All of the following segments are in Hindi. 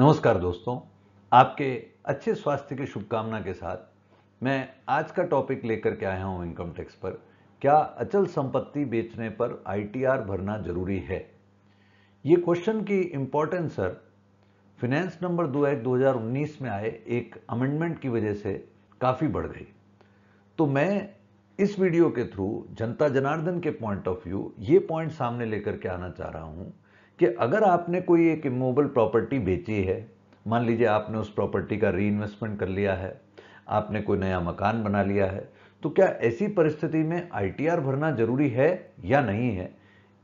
नमस्कार दोस्तों आपके अच्छे स्वास्थ्य की शुभकामना के साथ मैं आज का टॉपिक लेकर के आया हूं इनकम टैक्स पर क्या अचल संपत्ति बेचने पर आईटीआर भरना जरूरी है ये क्वेश्चन की इंपॉर्टेंस सर फिनेंस नंबर दो एक दो में आए एक अमेंडमेंट की वजह से काफ़ी बढ़ गई तो मैं इस वीडियो के थ्रू जनता जनार्दन के पॉइंट ऑफ व्यू ये पॉइंट सामने लेकर के आना चाह रहा हूँ कि अगर आपने कोई एक इमोबल प्रॉपर्टी बेची है मान लीजिए आपने उस प्रॉपर्टी का री इन्वेस्टमेंट कर लिया है आपने कोई नया मकान बना लिया है तो क्या ऐसी परिस्थिति में आई भरना जरूरी है या नहीं है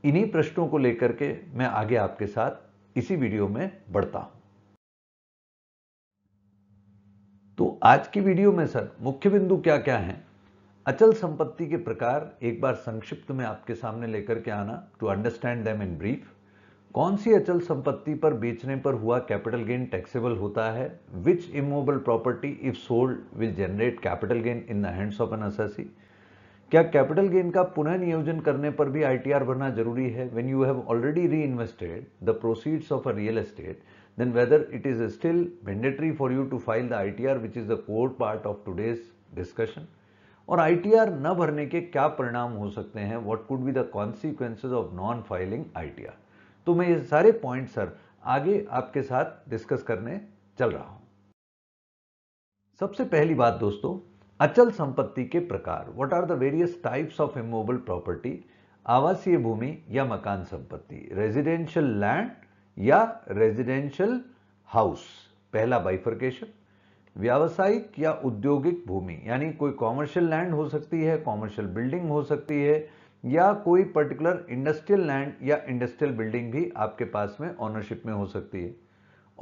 इन्हीं प्रश्नों को लेकर के मैं आगे आपके साथ इसी वीडियो में बढ़ता हूं तो आज की वीडियो में सर मुख्य बिंदु क्या क्या हैं अचल संपत्ति के प्रकार एक बार संक्षिप्त में आपके सामने लेकर के आना to understand them in brief कौन सी अचल संपत्ति पर बेचने पर हुआ कैपिटल गेन टैक्सेबल होता है which immovable property if sold will generate capital gain in the hands of an assessee क्या कैपिटल गेन का पुनर्नियोजन करने पर भी आईटीआर भरना जरूरी है when you have already reinvested the proceeds of a real estate then whether it is still mandatory for you to file the ITR which is the core part of today's discussion और आईटीआर न भरने के क्या परिणाम हो सकते हैं what could be the consequences of non filing ITR तो मैं ये सारे पॉइंट सर आगे आपके साथ डिस्कस करने चल रहा हूं सबसे पहली बात दोस्तों अचल संपत्ति के प्रकार what are the various types of immovable property आवासीय भूमि या मकान संपत्ति रेजिडेंशियल लैंड या रेजिडेंशियल हाउस पहला बाइफर्केशन व्यावसायिक या औद्योगिक भूमि यानी कोई कॉमर्शियल लैंड हो सकती है कॉमर्शियल बिल्डिंग हो सकती है या कोई पर्टिकुलर इंडस्ट्रियल लैंड या इंडस्ट्रियल बिल्डिंग भी आपके पास में ऑनरशिप में हो सकती है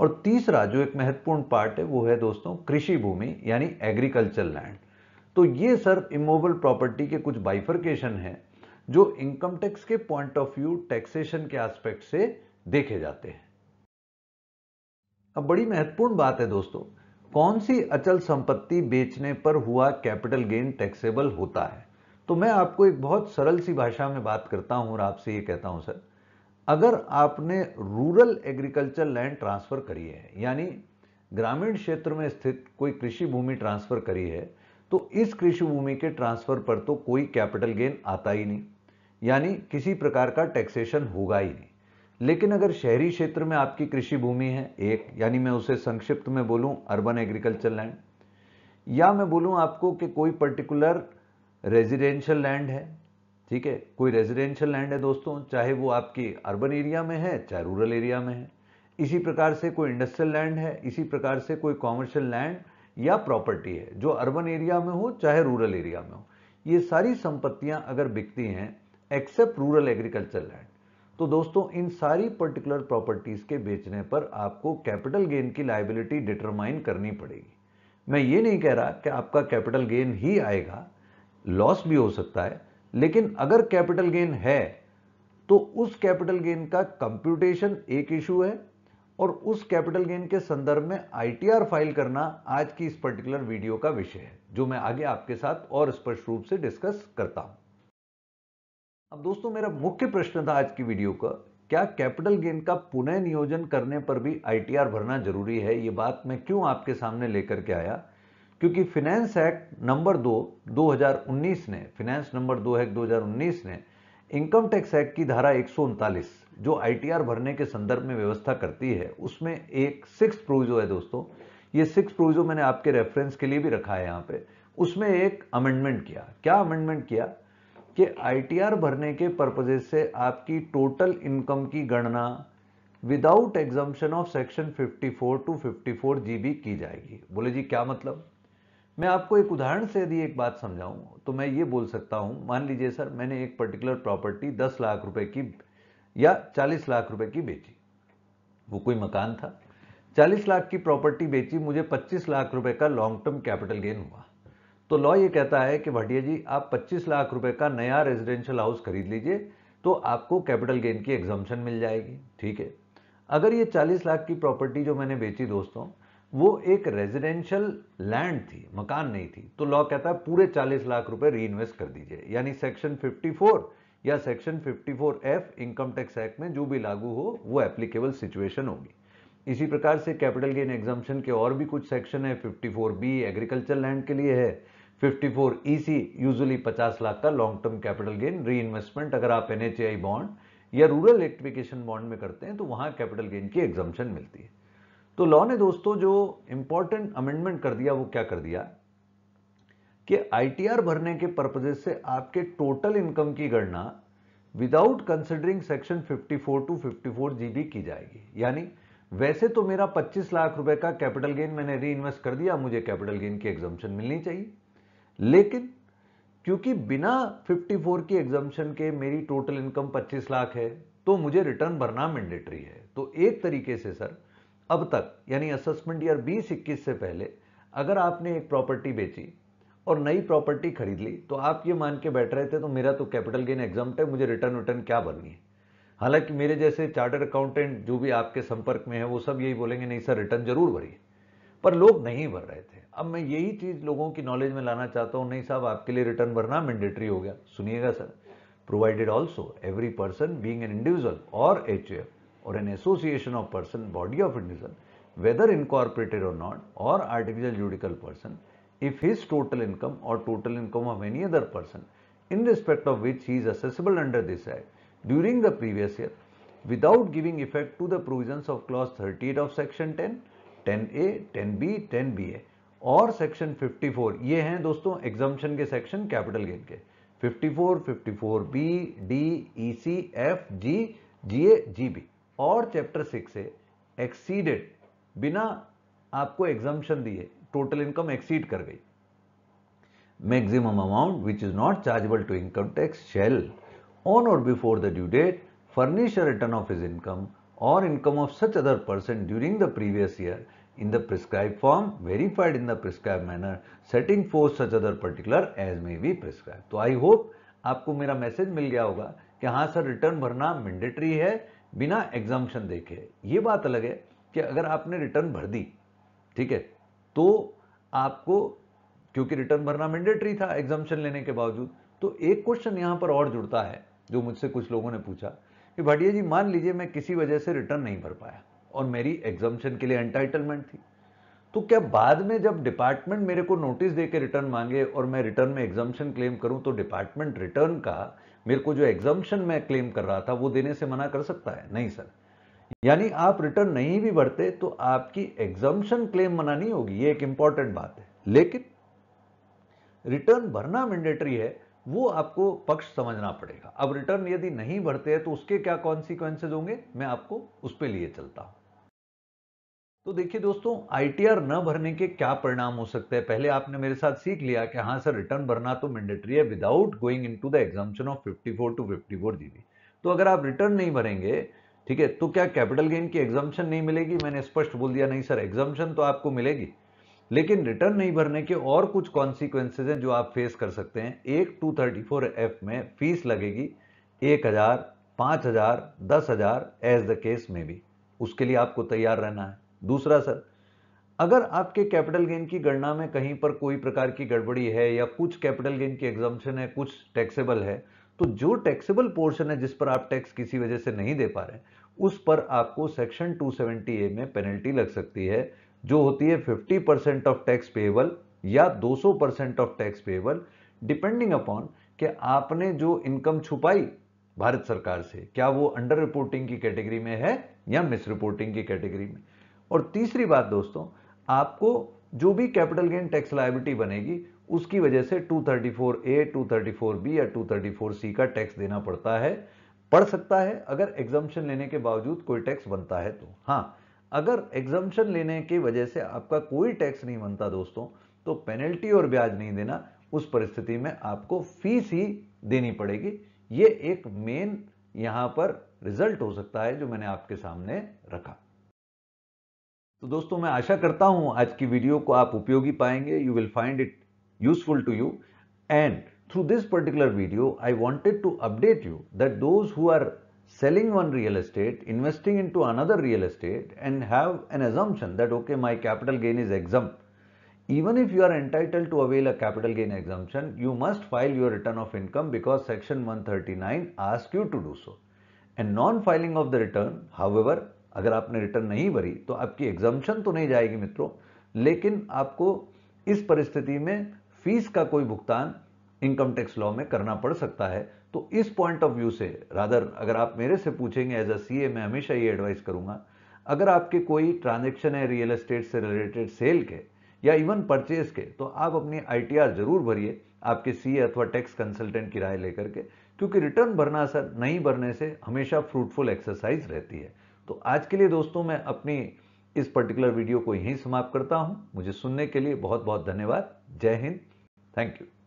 और तीसरा जो एक महत्वपूर्ण पार्ट है वो है दोस्तों कृषि भूमि यानी एग्रीकल्चर लैंड तो ये सर इमोबल प्रॉपर्टी के कुछ बाइफर्केशन है जो इनकम टैक्स के पॉइंट ऑफ व्यू टैक्सेशन के एस्पेक्ट से देखे जाते हैं अब बड़ी महत्वपूर्ण बात है दोस्तों कौन सी अचल संपत्ति बेचने पर हुआ कैपिटल गेन टैक्सेबल होता है तो मैं आपको एक बहुत सरल सी भाषा में बात करता हूं और आपसे ये कहता हूं सर अगर आपने रूरल एग्रीकल्चर लैंड ट्रांसफ़र करी है यानी ग्रामीण क्षेत्र में स्थित कोई कृषि भूमि ट्रांसफ़र करी है तो इस कृषि भूमि के ट्रांसफ़र पर तो कोई कैपिटल गेन आता ही नहीं यानी किसी प्रकार का टैक्सेशन होगा ही नहीं लेकिन अगर शहरी क्षेत्र में आपकी कृषि भूमि है एक यानी मैं उसे संक्षिप्त में बोलूं अर्बन एग्रीकल्चर लैंड या मैं बोलूं आपको कि कोई पर्टिकुलर रेजिडेंशियल लैंड है ठीक है कोई रेजिडेंशियल लैंड है दोस्तों चाहे वो आपकी अर्बन एरिया में है चाहे रूरल एरिया में है इसी प्रकार से कोई इंडस्ट्रियल लैंड है इसी प्रकार से कोई कॉमर्शियल लैंड या प्रॉपर्टी है जो अर्बन एरिया में हो चाहे रूरल एरिया में हो ये सारी संपत्तियां अगर बिकती हैं एक्सेप्ट रूरल एग्रीकल्चर लैंड तो दोस्तों इन सारी पर्टिकुलर प्रॉपर्टीज़ के बेचने पर आपको कैपिटल गेन की लाइबिलिटी डिटरमाइन करनी पड़ेगी मैं ये नहीं कह रहा कि आपका कैपिटल गेन ही आएगा लॉस भी हो सकता है लेकिन अगर कैपिटल गेन है तो उस कैपिटल गेन का कंप्यूटेशन एक इशू है और उस कैपिटल गेन के संदर्भ में आईटीआर फाइल करना आज की इस पर्टिकुलर वीडियो का विषय है जो मैं आगे आपके साथ और स्पष्ट रूप से डिस्कस करता हूं अब दोस्तों मेरा मुख्य प्रश्न था आज की वीडियो का क्या कैपिटल गेन का पुनः नियोजन करने पर भी आईटीआर भरना जरूरी है ये बात मैं क्यों आपके सामने लेकर के आया क्योंकि फिनेंस एक्ट नंबर दो 2019 ने फिनेंस नंबर दो एक्ट 2019 ने इनकम टैक्स एक्ट की धारा एक जो आईटीआर भरने के संदर्भ में व्यवस्था करती है उसमें एक सिक्स प्रोविजो है दोस्तों ये सिक्स प्रोविजो मैंने आपके रेफरेंस के लिए भी रखा है यहाँ पे उसमें एक अमेंडमेंट किया क्या अमेंडमेंट किया कि आईटीआर भरने के पर्पजेज से आपकी टोटल इनकम की गणना without exemption of section 54 to 54 GB की जाएगी बोले जी क्या मतलब मैं आपको एक उदाहरण से यदि एक बात समझाऊं तो मैं ये बोल सकता हूं मान लीजिए सर मैंने एक पर्टिकुलर प्रॉपर्टी 10 लाख रुपए की या 40 लाख रुपए की बेची वो कोई मकान था 40 लाख की प्रॉपर्टी बेची मुझे 25 लाख रुपए का लॉन्ग टर्म कैपिटल गेन हुआ तो लॉ ये कहता है कि भाटिया जी आप 25 लाख रुपए का नया रेजिडेंशियल हाउस खरीद लीजिए तो आपको कैपिटल गेन की एग्जाम्शन मिल जाएगी ठीक है अगर ये चालीस लाख की प्रॉपर्टी जो मैंने बेची दोस्तों वो एक रेजिडेंशियल लैंड थी मकान नहीं थी तो लॉ कहता है पूरे 40 लाख रुपए री इन्वेस्ट कर दीजिए यानी सेक्शन 54 या section 54 F income tax act में जो भी लागू हो वो एप्लीकेबल सिचुएशन होगी इसी प्रकार से कैपिटल गेन एग्जाम्पन के और भी कुछ सेक्शन है 54 बी एग्रीकल्चर लैंड के लिए है 54 ईसी यूजली पचास लाख का long term capital gain reinvestment अगर आप एन बॉन्ड या रूरल इलेक्ट्रिफिकेशन बॉन्ड में करते हैं तो वहां कैपिटल गेन की एग्जाम्पन मिलती है तो लॉ ने दोस्तों जो इंपॉर्टेंट अमेंडमेंट कर दिया वो क्या कर दिया कि आईटीआर भरने के पर्पजेस से आपके टोटल इनकम की गणना without considering section 54 to 54 GB की जाएगी यानी वैसे तो मेरा 25 लाख रुपए का कैपिटल गेन मैंने इन्वेस्ट कर दिया मुझे कैपिटल गेन की एग्जाम्शन मिलनी चाहिए लेकिन क्योंकि बिना 54 की एग्जाम्पन के मेरी टोटल इनकम 25 लाख है तो मुझे रिटर्न भरना मैंडेटरी है तो एक तरीके से सर अब तक यानी असेसमेंट ईयर बीस इक्कीस से पहले अगर आपने एक प्रॉपर्टी बेची और नई प्रॉपर्टी खरीद ली तो आप ये मान के बैठ रहे थे तो मेरा तो कैपिटल गेन एग्जाम है मुझे रिटर्न रिटर्न क्या भरनी है हालांकि मेरे जैसे चार्टर्ड अकाउंटेंट जो भी आपके संपर्क में है वो सब यही बोलेंगे नहीं सर रिटर्न जरूर भरिए पर लोग नहीं भर रहे थे अब मैं यही चीज़ लोगों की नॉलेज में लाना चाहता हूं नहीं साहब आपके लिए रिटर्न भरना मैंडेटरी हो गया सुनिएगा sir provided also every person being an individual और H F or an association of person body of individual whether incorporated or not or artificial juridical person if his total income or total income of any other person in respect of which he is accessible under this act during the previous year without giving effect to the provisions of clause 38 of section 10 10 10 a 10a 10b 10ba और सेक्शन 54 ये हैं दोस्तों एग्जाम्पन के सेक्शन कैपिटल गेन के 54 54 B D E C F G G A G B और चैप्टर सिक्स है एक्सीडेड बिना आपको एग्जामेशन दिए टोटल इनकम एक्सीड कर गई maximum amount which is not chargeable to income tax shall on और before the due date furnish return of his income और income of such other person during the previous year in the prescribe form verified in the prescribe manner setting for such other particular as may be prescribe तो आई होप आपको मेरा मैसेज मिल गया होगा कि हाँ सर रिटर्न भरना मैंडेटरी है बिना एग्जामेशन देखे ये बात अलग है कि अगर आपने रिटर्न भर दी ठीक है तो आपको क्योंकि रिटर्न भरना मैंडेटरी था एग्जाम्शन लेने के बावजूद तो एक क्वेश्चन यहाँ पर और जुड़ता है जो मुझसे कुछ लोगों ने पूछा कि भाटिया जी मान लीजिए मैं किसी वजह से रिटर्न नहीं भर पाया और मेरी एग्जाम्शन के लिए एंटाइटलमेंट थी तो क्या बाद में जब डिपार्टमेंट मेरे को नोटिस दे के रिटर्न मांगे और मैं रिटर्न में एग्जाम्शन क्लेम करूं तो डिपार्टमेंट रिटर्न का मेरे को जो एग्जाम्शन मैं क्लेम कर रहा था वो देने से मना कर सकता है नहीं सर यानी आप रिटर्न नहीं भी भरते तो आपकी एग्जाम्शन क्लेम मना नहीं होगी ये एक इंपॉर्टेंट बात है लेकिन रिटर्न भरना मैंडेटरी है वो आपको पक्ष समझना पड़ेगा अब रिटर्न यदि नहीं भरते हैं तो उसके क्या कॉन्सिक्वेंसेज होंगे मैं आपको उस पर लिए चलता हूं तो देखिए दोस्तों आईटीआर न भरने के क्या परिणाम हो सकते हैं पहले आपने मेरे साथ सीख लिया कि हाँ सर रिटर्न भरना तो मैंडेटरी है without going into the exemption of 54 to four GB तो अगर आप रिटर्न नहीं भरेंगे ठीक है तो क्या कैपिटल गेन की एग्जाम्पन नहीं मिलेगी मैंने स्पष्ट बोल दिया नहीं सर एग्जाम्पन तो आपको मिलेगी लेकिन रिटर्न नहीं भरने के और कुछ कॉन्सिक्वेंसेज हैं जो आप फेस कर सकते हैं एक टू थर्टी फोर एफ में फीस लगेगी एक हजार पाँच हजार दस हजार एज द केस में भी उसके लिए आपको तैयार रहना है दूसरा सर अगर आपके कैपिटल गेन की गणना में कहीं पर कोई प्रकार की गड़बड़ी है या कुछ कैपिटल गेन की एग्जाम्शन है कुछ टैक्सेबल है तो जो टैक्सेबल पोर्शन है जिस पर आप टैक्स किसी वजह से नहीं दे पा रहे उस पर आपको सेक्शन 270 ए में पेनल्टी लग सकती है जो होती है 50 परसेंट ऑफ टैक्स पेबल या 200 percent of tax payable depending upon कि आपने जो इनकम छुपाई भारत सरकार से क्या वो अंडर रिपोर्टिंग की कैटेगरी में है या मिस रिपोर्टिंग की कैटेगरी में और तीसरी बात दोस्तों आपको जो भी कैपिटल गेन टैक्स लाइबिलिटी बनेगी उसकी वजह से ए 234 बी या सी का टैक्स देना पड़ता है पड़ सकता है अगर एग्जाम्शन लेने के बावजूद कोई टैक्स बनता है तो हाँ अगर एग्जाम्शन लेने की वजह से आपका कोई टैक्स नहीं बनता दोस्तों तो पेनल्टी और ब्याज नहीं देना उस परिस्थिति में आपको फीस ही देनी पड़ेगी ये एक मेन यहाँ पर रिजल्ट हो सकता है जो मैंने आपके सामने रखा तो दोस्तों मैं आशा करता हूँ आज की वीडियो को आप उपयोगी पाएंगे you will find it useful to you and through this particular video, I wanted to update you that those who are selling one real estate, investing into another real estate and have an assumption that, okay, my capital gain is exempt. Even if you are entitled to avail a capital gain exemption, you must file your return of income because section 139 asks you to do so. And non-filing of the return, however, अगर आपने रिटर्न नहीं भरी तो आपकी एग्जाम्शन तो नहीं जाएगी मित्रों लेकिन आपको इस परिस्थिति में फीस का कोई भुगतान इनकम टैक्स लॉ में करना पड़ सकता है तो इस पॉइंट ऑफ व्यू से राधर अगर आप मेरे से पूछेंगे एज अ सी मैं हमेशा ये एडवाइस करूंगा अगर आपके कोई ट्रांजेक्शन है रियल एस्टेट से रिलेटेड सेल के या इवन परचेज के तो आप अपनी आई जरूर भरिए आपके सी अथवा टैक्स कंसल्टेंट की राय लेकर के क्योंकि रिटर्न भरना सर नहीं भरने से हमेशा फ्रूटफुल एक्सरसाइज रहती है तो आज के लिए दोस्तों मैं अपनी इस पर्टिकुलर वीडियो को यहीं समाप्त करता हूं मुझे सुनने के लिए बहुत बहुत धन्यवाद जय हिंद थैंक यू